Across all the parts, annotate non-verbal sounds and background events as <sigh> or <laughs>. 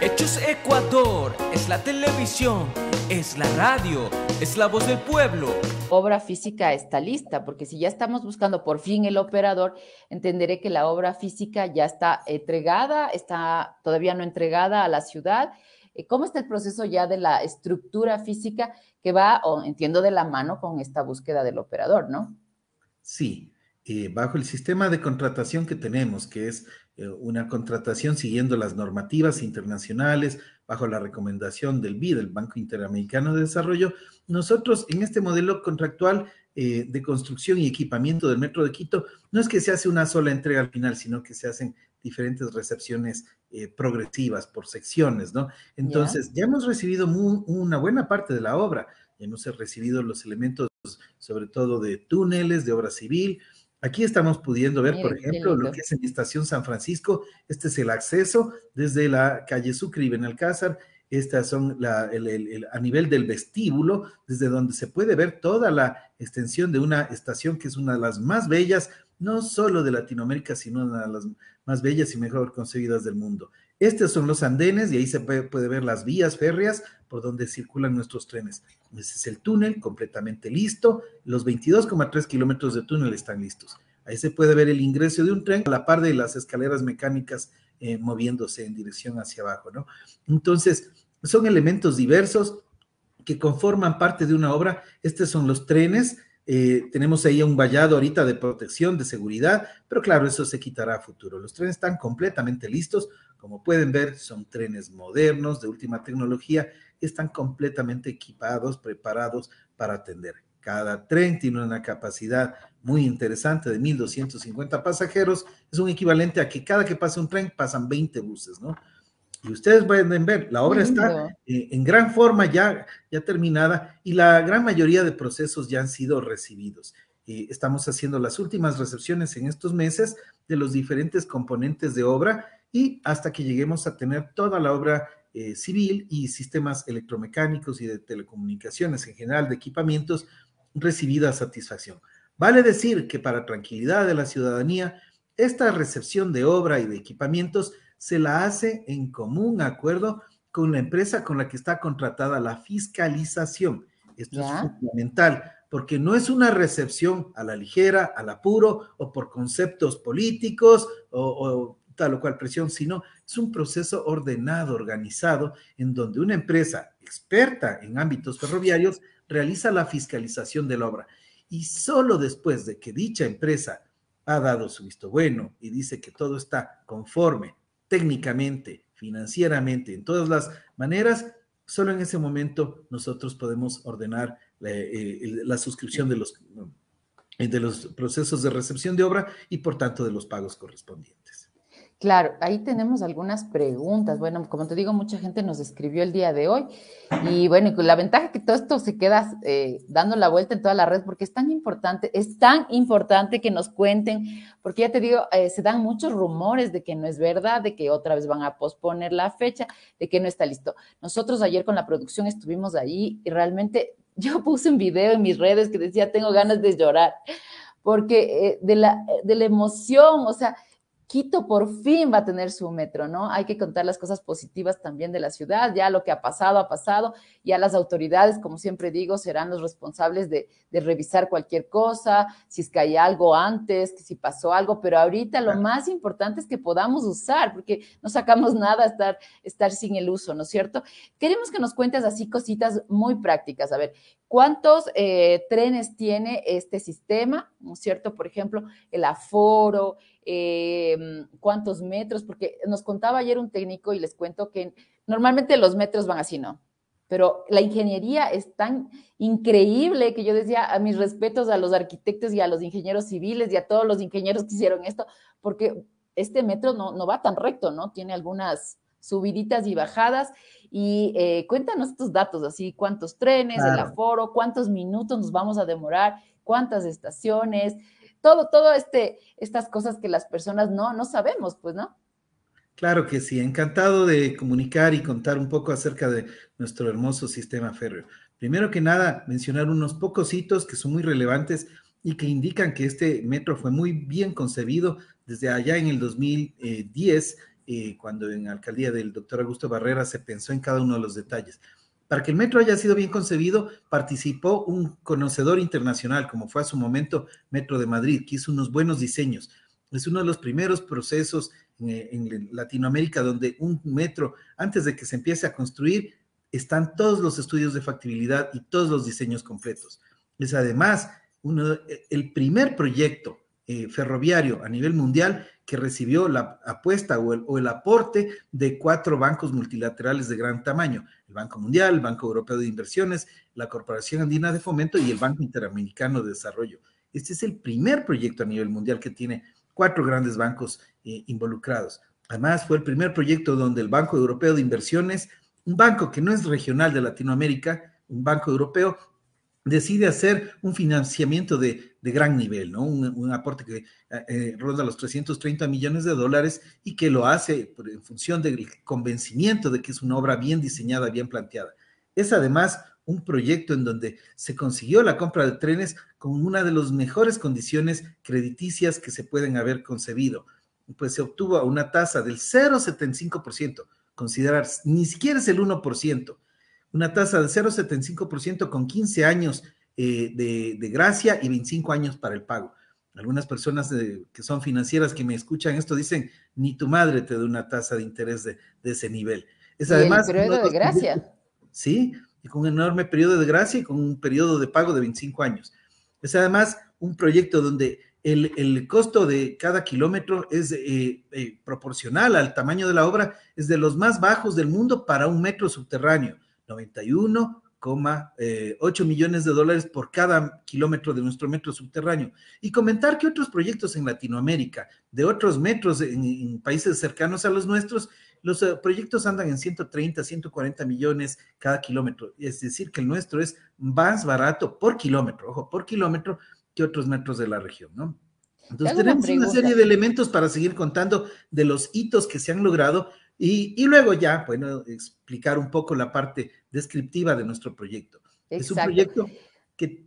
Hechos Ecuador es la televisión, es la radio, es la voz del pueblo. Obra física está lista, porque si ya estamos buscando por fin el operador, entenderé que la obra física ya está entregada, está todavía no entregada a la ciudad. Eh, ¿Cómo está el proceso ya de la estructura física que va, o entiendo, de la mano con esta búsqueda del operador, no? Sí, eh, bajo el sistema de contratación que tenemos, que es eh, una contratación siguiendo las normativas internacionales bajo la recomendación del BID, el Banco Interamericano de Desarrollo, nosotros en este modelo contractual eh, de construcción y equipamiento del Metro de Quito, no es que se hace una sola entrega al final, sino que se hacen diferentes recepciones eh, progresivas por secciones, ¿no? Entonces, ya hemos recibido una buena parte de la obra, ya hemos recibido los elementos sobre todo de túneles, de obra civil, Aquí estamos pudiendo ver, por ejemplo, lo que es en Estación San Francisco. Este es el acceso desde la calle Sucre y Benalcázar. Estas son a nivel del vestíbulo, desde donde se puede ver toda la extensión de una estación que es una de las más bellas, no solo de Latinoamérica, sino una de las más bellas y mejor concebidas del mundo. Estos son los andenes y ahí se puede ver las vías férreas por donde circulan nuestros trenes. Ese es el túnel completamente listo. Los 22,3 kilómetros de túnel están listos. Ahí se puede ver el ingreso de un tren a la par de las escaleras mecánicas eh, moviéndose en dirección hacia abajo, ¿no? Entonces, son elementos diversos que conforman parte de una obra. Estos son los trenes eh, tenemos ahí un vallado ahorita de protección, de seguridad, pero claro, eso se quitará a futuro. Los trenes están completamente listos. Como pueden ver, son trenes modernos, de última tecnología, están completamente equipados, preparados para atender. Cada tren tiene una capacidad muy interesante de 1.250 pasajeros. Es un equivalente a que cada que pasa un tren pasan 20 buses, ¿no? Y ustedes pueden ver, la obra está en gran forma ya, ya terminada y la gran mayoría de procesos ya han sido recibidos. Eh, estamos haciendo las últimas recepciones en estos meses de los diferentes componentes de obra y hasta que lleguemos a tener toda la obra eh, civil y sistemas electromecánicos y de telecomunicaciones en general, de equipamientos, recibida a satisfacción. Vale decir que para tranquilidad de la ciudadanía, esta recepción de obra y de equipamientos se la hace en común acuerdo con la empresa con la que está contratada la fiscalización. Esto es fundamental porque no es una recepción a la ligera, al apuro o por conceptos políticos o, o tal o cual presión, sino es un proceso ordenado, organizado, en donde una empresa experta en ámbitos ferroviarios realiza la fiscalización de la obra. Y solo después de que dicha empresa ha dado su visto bueno y dice que todo está conforme técnicamente, financieramente, en todas las maneras, solo en ese momento nosotros podemos ordenar la, eh, suscripción de los procesos de recepción de obra y por tanto de los pagos correspondientes. Claro, ahí tenemos algunas preguntas. Bueno, como te digo, mucha gente nos escribió el día de hoy. Y bueno, la ventaja es que todo esto se queda eh, dando la vuelta en toda la red porque es tan importante, es tan importante que nos cuenten, porque ya te digo, eh, se dan muchos rumores de que no es verdad, de que otra vez van a posponer la fecha, de que no está listo. Nosotros ayer con la producción estuvimos ahí y realmente <laughs> yo puse un video en mis redes que decía, tengo ganas de llorar, porque eh, de, la, de la emoción, o sea Quito por fin va a tener su metro, ¿no? Hay que contar las cosas positivas también de la ciudad, ya lo que ha pasado, ha pasado, ya las autoridades, como siempre digo, serán los responsables de, revisar cualquier cosa, si es que hay algo antes, que si pasó algo, pero ahorita lo más importante es que podamos usar, porque no sacamos <laughs> nada estar, estar sin el uso, ¿no es cierto? Queremos que nos cuentes así cositas muy prácticas, a ver, ¿cuántos eh, trenes tiene este sistema, ¿no es cierto? Por ejemplo, el aforo, Em, cuántos metros, porque nos contaba ayer un técnico y les cuento que normalmente los metros van así, ¿no? Pero la ingeniería es tan increíble que yo decía a mis respetos a los arquitectos y a los ingenieros civiles y a todos los ingenieros que hicieron esto, porque este metro no, no va tan recto, ¿no? Tiene algunas subiditas y bajadas. Y eh, cuéntanos estos datos, así cuántos trenes, el aforo, cuántos minutos nos vamos a demorar, cuántas estaciones, todo, todo este, estas cosas que las personas no, no sabemos, pues, ¿no? Claro que sí, encantado de comunicar y contar un poco acerca de nuestro hermoso sistema férreo. Primero que nada, mencionar unos pocos hitos que son muy relevantes y que indican que este metro fue muy bien concebido desde allá en el 2010, eh, cuando en la alcaldía del doctor Augusto Barrera se pensó en cada uno de los detalles. Para que el metro haya sido bien concebido, participó un conocedor internacional, como fue a su momento Metro de Madrid, que hizo unos buenos diseños. Es uno de los primeros procesos eh, en, Latinoamérica donde un metro, antes de que se empiece a construir, están todos los estudios de factibilidad y todos los diseños completos. Es además uno, el primer proyecto eh, ferroviario a nivel mundial que recibió la apuesta o el, aporte de cuatro bancos multilaterales de gran tamaño, el Banco Mundial, el Banco Europeo de Inversiones, la Corporación Andina de Fomento y el Banco Interamericano de Desarrollo. Este es el primer proyecto a nivel mundial que tiene cuatro grandes bancos eh, involucrados. Además, fue el primer proyecto donde el Banco Europeo de Inversiones, un banco que no es regional de Latinoamérica, un banco europeo, decide hacer un financiamiento de, gran nivel, ¿no? Un, aporte que eh, eh, ronda los 330 millones de dólares y que lo hace en función del convencimiento de que es una obra bien diseñada, bien planteada. Es además un proyecto en donde se consiguió la compra de trenes con una de las mejores condiciones crediticias que se pueden haber concebido. Pues se obtuvo una tasa del 0,75%, considerar ni siquiera es el 1%, una tasa de 0,75% con 15 años eh, de, gracia y 25 años para el pago. Algunas personas eh, que son financieras que me escuchan esto dicen, ni tu madre te da una tasa de interés de, ese nivel. Es además... El periodo de gracia. sí, con un enorme periodo de gracia y con un periodo de pago de 25 años. Es además un proyecto donde el, costo de cada kilómetro es eh, proporcional al tamaño de la obra, es de los más bajos del mundo para un metro subterráneo 91,8 millones de dólares por cada kilómetro de nuestro metro subterráneo. Y comentar que otros proyectos en Latinoamérica, de otros metros en, países cercanos a los nuestros, los eh, proyectos andan en 130, 140 millones cada kilómetro. Es decir, que el nuestro es más barato por kilómetro, ojo, por kilómetro que otros metros de la región, ¿no? Entonces tenemos una serie de elementos para seguir contando de los hitos que se han logrado, y, luego ya, bueno, explicar un poco la parte descriptiva de nuestro proyecto. Es un proyecto que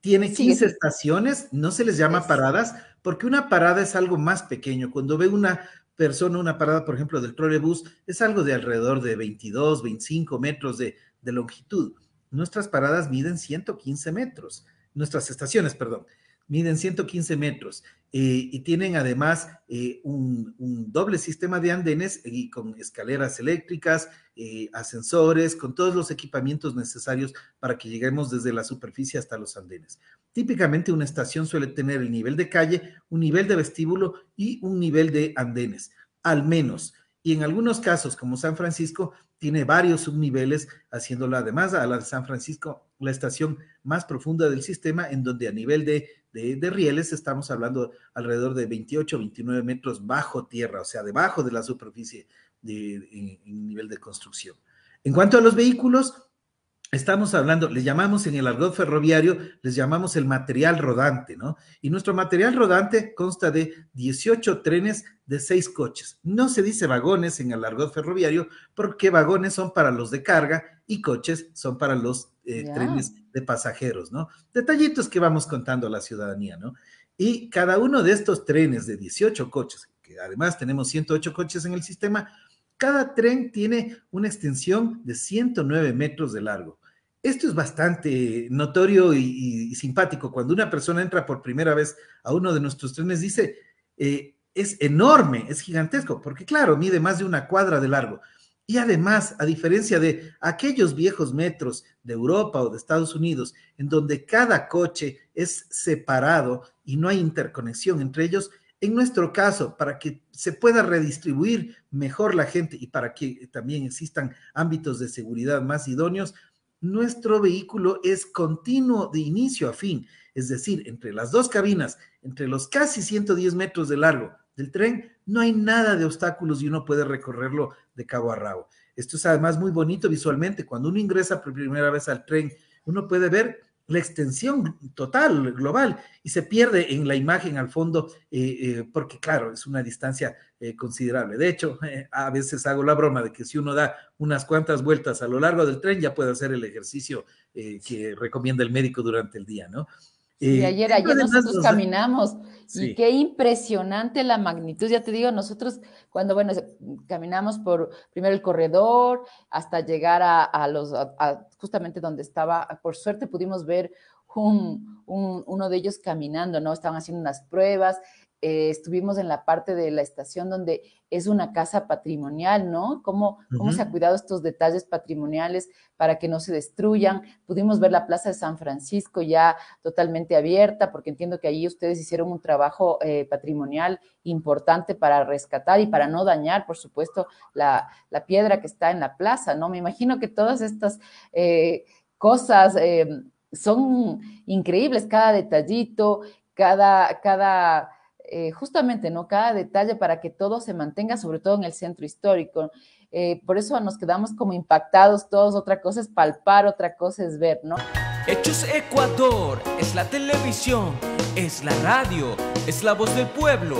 tiene 15 estaciones, no se les llama paradas, porque una parada es algo más pequeño. Cuando ve una persona una parada, por ejemplo, del trolebús, es algo de alrededor de 22, 25 metros de, de longitud. Nuestras paradas miden 115 metros, nuestras estaciones, perdón miden 115 metros eh, y tienen además eh, un, doble sistema de andenes eh, con escaleras eléctricas, ascensores, con todos los equipamientos necesarios para que lleguemos desde la superficie hasta los andenes. Típicamente una estación suele tener el nivel de calle, un nivel de vestíbulo y un nivel de andenes, al menos. Y en algunos casos, como San Francisco, tiene varios subniveles, haciéndola además a la de San Francisco la estación más profunda del sistema, en donde a nivel de, rieles estamos hablando alrededor de 28, 29 metros bajo tierra, o sea, debajo de la superficie de, en, nivel de construcción. En cuanto a los vehículos, estamos hablando, les llamamos en el argot ferroviario, les llamamos el material rodante, ¿no? Y nuestro material rodante consta de 18 trenes de 6 coches. No se dice vagones en el argot ferroviario porque vagones son para los de carga y coches son para los eh, trenes de pasajeros, ¿no? Detallitos que vamos contando a la ciudadanía, ¿no? Y cada uno de estos trenes de 18 coches, que además tenemos 108 coches en el sistema, cada tren tiene una extensión de 109 metros de largo. Esto es bastante notorio y, simpático. Cuando una persona entra por primera vez a uno de nuestros trenes, dice, eh, es enorme, es gigantesco, porque claro, mide más de una cuadra de largo. Y además, a diferencia de aquellos viejos metros de Europa o de Estados Unidos, en donde cada coche es separado y no hay interconexión entre ellos, en nuestro caso, para que se pueda redistribuir mejor la gente y para que también existan ámbitos de seguridad más idóneos, nuestro vehículo es continuo de inicio a fin, es decir, entre las dos cabinas, entre los casi 110 metros de largo del tren, no hay nada de obstáculos y uno puede recorrerlo de cabo a rabo. Esto es además muy bonito visualmente. Cuando uno ingresa por primera vez al tren, uno puede ver la extensión total, global, y se pierde en la imagen al fondo, eh, eh, porque claro, es una distancia eh, considerable. De hecho, <laughs> a veces hago la broma de que si uno da unas cuantas vueltas a lo largo del tren, ya puede hacer el ejercicio que recomienda el médico durante el día, ¿no? y ayer, nosotros ¿eh? caminamos y qué impresionante la magnitud. Ya te digo, nosotros cuando, bueno, caminamos por primero el corredor hasta llegar a, los, justamente donde estaba, por suerte pudimos ver un, uno de ellos caminando, ¿no? Estaban haciendo unas pruebas, eh, estuvimos en la parte de la estación donde es una casa patrimonial, ¿no? ¿Cómo, se ha cuidado estos detalles patrimoniales para que no se destruyan? Pudimos ver la Plaza de San Francisco ya totalmente abierta, porque entiendo que allí ustedes hicieron un trabajo eh, patrimonial importante para rescatar y para no dañar, por supuesto, la, piedra que está en la plaza, ¿no? Me imagino que todas estas eh, cosas... son increíbles cada detallito, cada, cada eh, justamente, ¿no? Cada detalle para que todo se mantenga, sobre todo en el centro histórico. Eh, por eso nos quedamos como impactados todos. Otra cosa es palpar, otra cosa es ver, ¿no? Hechos Ecuador es la televisión, es la radio, es la voz del pueblo.